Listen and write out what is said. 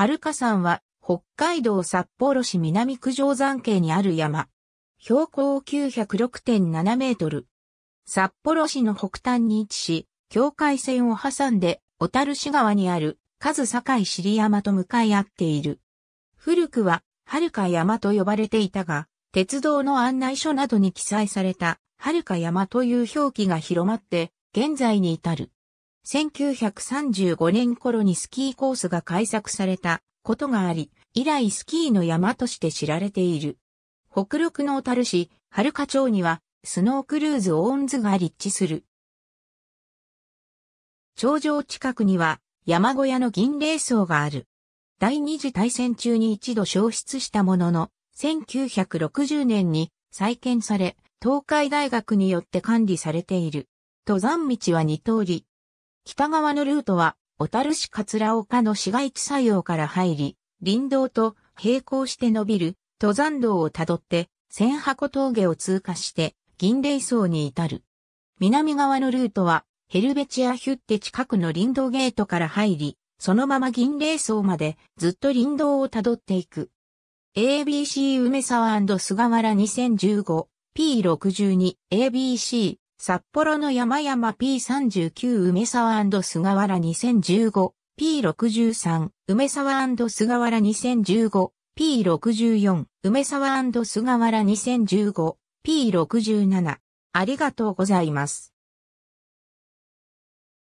はるか山は北海道札幌市南九条山系にある山。標高906.7メートル。札幌市の北端に位置し、境界線を挟んで小樽市側にある数堺尻山と向かい合っている。古くは、はるか山と呼ばれていたが、鉄道の案内書などに記載された、はるか山という表記が広まって、現在に至る。1935年頃にスキーコースが開作されたことがあり、以来スキーの山として知られている。北陸の小樽市、春香町には、スノークルーズオーンズが立地する。頂上近くには、山小屋の銀霊荘がある。第二次大戦中に一度消失したものの、1960年に再建され、東海大学によって管理されている。登山道は二通り、北側のルートは、小樽市桂岡の市街地作用から入り、林道と並行して伸びる登山道をたどって、千箱峠を通過して、銀霊層に至る。南側のルートは、ヘルベチアヒュッテ近くの林道ゲートから入り、そのまま銀霊層までずっと林道をたどっていく。ABC 梅沢菅原 2015P62ABC 札幌の山々 P39 梅沢菅原 2015P63 梅沢菅原 2015P64 梅沢菅原 2015P67 ありがとうございます。